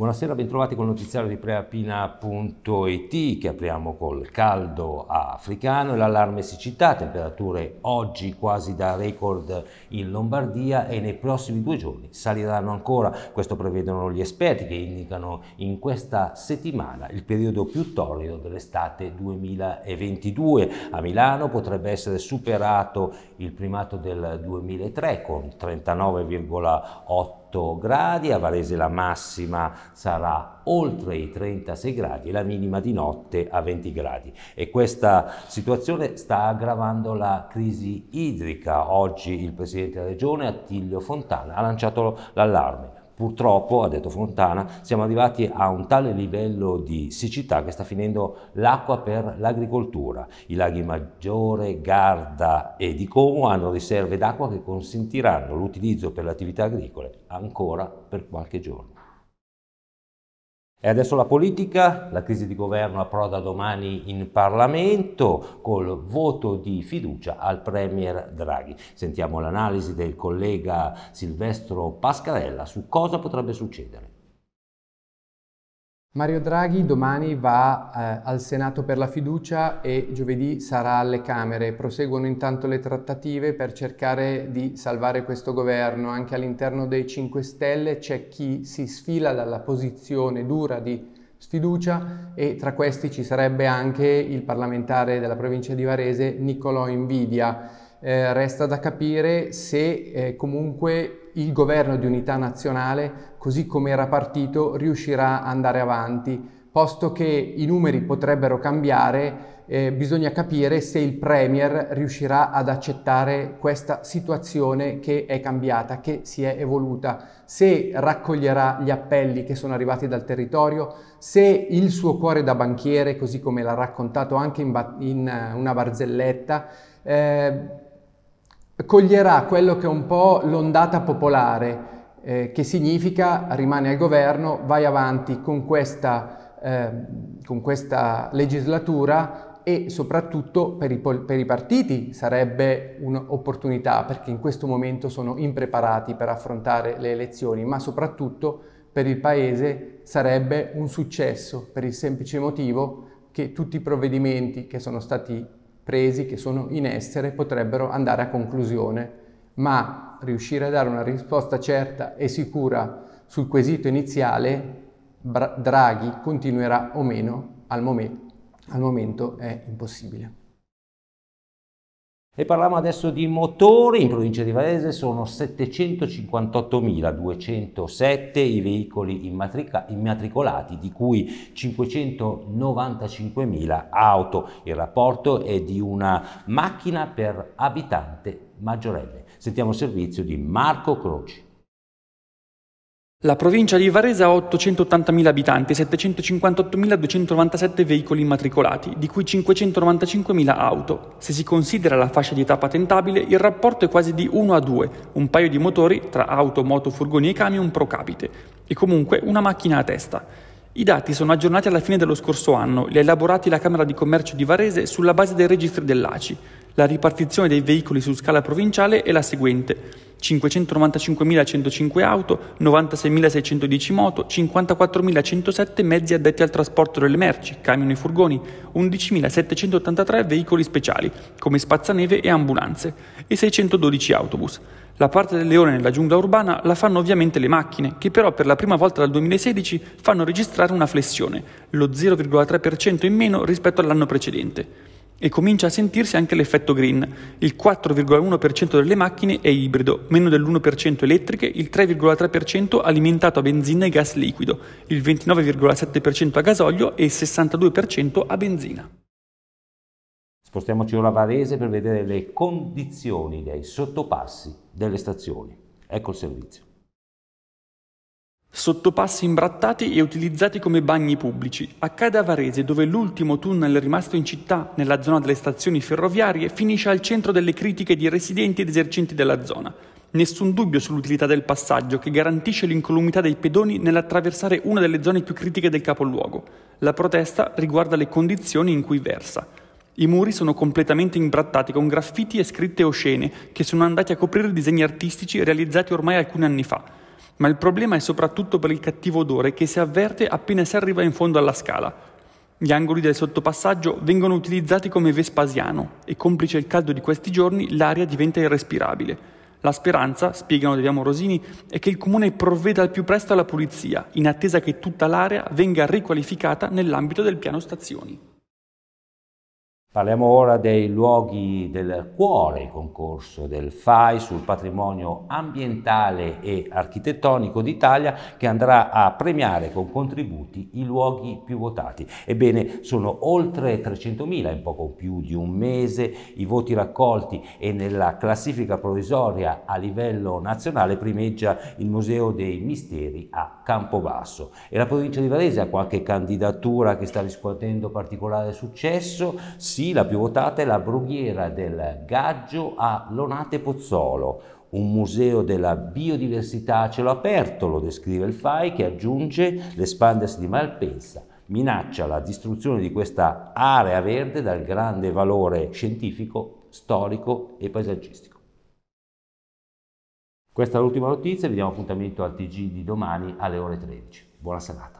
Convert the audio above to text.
Buonasera, bentrovati il notiziario di preapina.it che apriamo col caldo africano e l'allarme siccità, temperature oggi quasi da record in Lombardia e nei prossimi due giorni saliranno ancora, questo prevedono gli esperti che indicano in questa settimana il periodo più torrido dell'estate 2022. A Milano potrebbe essere superato il primato del 2003 con 39,8 38 gradi, a Varese la massima sarà oltre i 36 gradi e la minima di notte a 20 gradi. E questa situazione sta aggravando la crisi idrica. Oggi il Presidente della Regione, Attilio Fontana, ha lanciato l'allarme Purtroppo, ha detto Fontana, siamo arrivati a un tale livello di siccità che sta finendo l'acqua per l'agricoltura. I laghi Maggiore, Garda e di Como hanno riserve d'acqua che consentiranno l'utilizzo per le attività agricole ancora per qualche giorno. E adesso la politica, la crisi di governo approda domani in Parlamento col voto di fiducia al Premier Draghi. Sentiamo l'analisi del collega Silvestro Pascarella su cosa potrebbe succedere. Mario Draghi domani va eh, al Senato per la fiducia e giovedì sarà alle Camere. Proseguono intanto le trattative per cercare di salvare questo governo. Anche all'interno dei 5 Stelle c'è chi si sfila dalla posizione dura di sfiducia e tra questi ci sarebbe anche il parlamentare della provincia di Varese Niccolò Invidia. Eh, resta da capire se eh, comunque il governo di unità nazionale, così come era partito, riuscirà ad andare avanti. Posto che i numeri potrebbero cambiare, eh, bisogna capire se il Premier riuscirà ad accettare questa situazione che è cambiata, che si è evoluta, se raccoglierà gli appelli che sono arrivati dal territorio, se il suo cuore da banchiere, così come l'ha raccontato anche in, ba- in eh, una barzelletta, eh, coglierà quello che è un po' l'ondata popolare, eh, che significa rimani al governo, vai avanti con questa, eh, con questa legislatura e soprattutto per i, per i partiti sarebbe un'opportunità perché in questo momento sono impreparati per affrontare le elezioni, ma soprattutto per il Paese sarebbe un successo per il semplice motivo che tutti i provvedimenti che sono stati presi, che sono in essere, potrebbero andare a conclusione, ma riuscire a dare una risposta certa e sicura sul quesito iniziale, Draghi continuerà o meno, al, mom- al momento è impossibile. E parliamo adesso di motori, in provincia di Varese sono 758.207 i veicoli immatricolati, di cui 595.000 auto. Il rapporto è di una macchina per abitante maggiorelle. Sentiamo il servizio di Marco Croci. La provincia di Varese ha 880.000 abitanti e 758.297 veicoli immatricolati, di cui 595.000 auto. Se si considera la fascia di età patentabile, il rapporto è quasi di 1 a 2, un paio di motori tra auto, moto, furgoni e camion pro capite, e comunque una macchina a testa. I dati sono aggiornati alla fine dello scorso anno, li ha elaborati la Camera di Commercio di Varese sulla base dei registri dell'ACI. La ripartizione dei veicoli su scala provinciale è la seguente. 595.105 auto, 96.610 moto, 54.107 mezzi addetti al trasporto delle merci, camion e furgoni, 11.783 veicoli speciali, come spazzaneve e ambulanze, e 612 autobus. La parte del leone nella giungla urbana la fanno ovviamente le macchine, che però per la prima volta dal 2016 fanno registrare una flessione, lo 0,3% in meno rispetto all'anno precedente e comincia a sentirsi anche l'effetto green. Il 4,1% delle macchine è ibrido, meno dell'1% elettriche, il 3,3% alimentato a benzina e gas liquido, il 29,7% a gasolio e il 62% a benzina. Spostiamoci ora a Varese per vedere le condizioni dei sottopassi delle stazioni. Ecco il servizio. Sottopassi imbrattati e utilizzati come bagni pubblici. Accade a Varese, dove l'ultimo tunnel rimasto in città, nella zona delle stazioni ferroviarie, finisce al centro delle critiche di residenti ed esercenti della zona. Nessun dubbio sull'utilità del passaggio che garantisce l'incolumità dei pedoni nell'attraversare una delle zone più critiche del capoluogo. La protesta riguarda le condizioni in cui versa. I muri sono completamente imbrattati con graffiti e scritte oscene che sono andati a coprire disegni artistici realizzati ormai alcuni anni fa ma il problema è soprattutto per il cattivo odore che si avverte appena si arriva in fondo alla scala. Gli angoli del sottopassaggio vengono utilizzati come Vespasiano e complice il caldo di questi giorni l'aria diventa irrespirabile. La speranza, spiegano De Amorosini, è che il comune provveda al più presto alla pulizia, in attesa che tutta l'area venga riqualificata nell'ambito del piano stazioni. Parliamo ora dei luoghi del cuore concorso del FAI sul patrimonio ambientale e architettonico d'Italia che andrà a premiare con contributi i luoghi più votati. Ebbene, sono oltre 300.000 in poco più di un mese i voti raccolti e nella classifica provvisoria a livello nazionale primeggia il Museo dei Misteri a Campobasso. E la provincia di Varese ha qualche candidatura che sta riscuotendo particolare successo sì, la più votata è la brughiera del Gaggio a Lonate Pozzolo, un museo della biodiversità a cielo aperto, lo descrive il FAI, che aggiunge l'espandersi di Malpensa minaccia la distruzione di questa area verde dal grande valore scientifico, storico e paesaggistico. Questa è l'ultima notizia, vi diamo appuntamento al TG di domani alle ore 13. Buona serata.